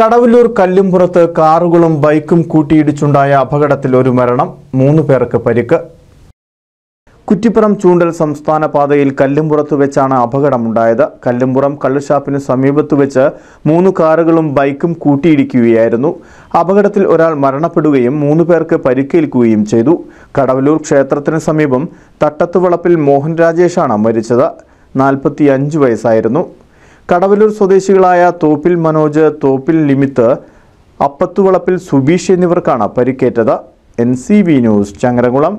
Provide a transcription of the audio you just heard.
കടവല്ലൂർ കല്ലുംപുറത്ത് കാറുകളും ബൈക്കും കൂട്ടിയിടിച്ചുണ്ടായ അപകടത്തിൽ ഒരു മരണം മൂന്ന് പേർക്ക് പരിക്ക് കുറ്റിപ്പുറം ചൂണ്ടൽ സംസ്ഥാന പാതയിൽ കല്ലുംപുറത്ത് വെച്ചാണ് അപകടമുണ്ടായത് കല്ലുംപുറം കള്ളുഷാപ്പിന് സമീപത്ത് വെച്ച് മൂന്ന് കാറുകളും ബൈക്കും കൂട്ടിയിടിക്കുകയായിരുന്നു അപകടത്തിൽ ഒരാൾ മരണപ്പെടുകയും മൂന്ന് പേർക്ക് പരിക്കേൽക്കുകയും ചെയ്തു കടവല്ലൂർ ക്ഷേത്രത്തിന് സമീപം തട്ടത്തുവളപ്പിൽ മോഹൻ രാജേഷാണ് മരിച്ചത് നാൽപ്പത്തിയഞ്ച് വയസ്സായിരുന്നു കടവലൂർ സ്വദേശികളായ തോപ്പിൽ മനോജ് തോപ്പിൽ ലിമിത്ത് അപ്പത്തുവളപ്പിൽ സുബീഷ് എന്നിവർക്കാണ് പരിക്കേറ്റത് എൻ സി ന്യൂസ് ചങ്ങരകുളം